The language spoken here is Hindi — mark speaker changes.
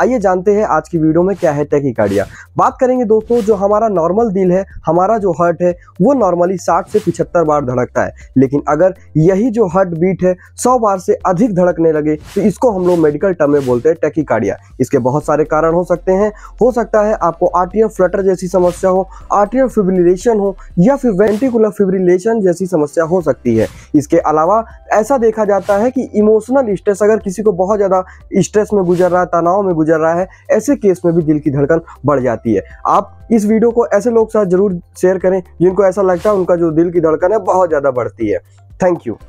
Speaker 1: आइए जानते हैं आज की वीडियो में क्या है टेकिकार्डिया बात करेंगे दोस्तों जो हमारा नॉर्मल दिल है हमारा जो हर्ट है वो नॉर्मली 60 से 75 बार धड़कता है लेकिन अगर यही जो हार्ट बीट है 100 बार से अधिक धड़कने लगे तो इसको हम लोग मेडिकल टर्म में बोलते हैं टेकिकार्डिया इसके बहुत सारे कारण हो सकते हैं हो सकता है आपको आर्टियर फ्लटर जैसी समस्या हो आर्टियर फिब्रिलेशन हो या फिर वेंटिकुलर फिब्रिलेशन जैसी समस्या हो सकती है इसके अलावा ऐसा देखा जाता है कि इमोशनल स्ट्रेस अगर किसी को बहुत ज़्यादा स्ट्रेस में गुजर रहा है तनाव में गुजर रहा है ऐसे केस में भी दिल की धड़कन बढ़ जाती है आप इस वीडियो को ऐसे लोग साथ जरूर शेयर करें जिनको ऐसा लगता है उनका जो दिल की धड़कन है बहुत ज़्यादा बढ़ती है थैंक यू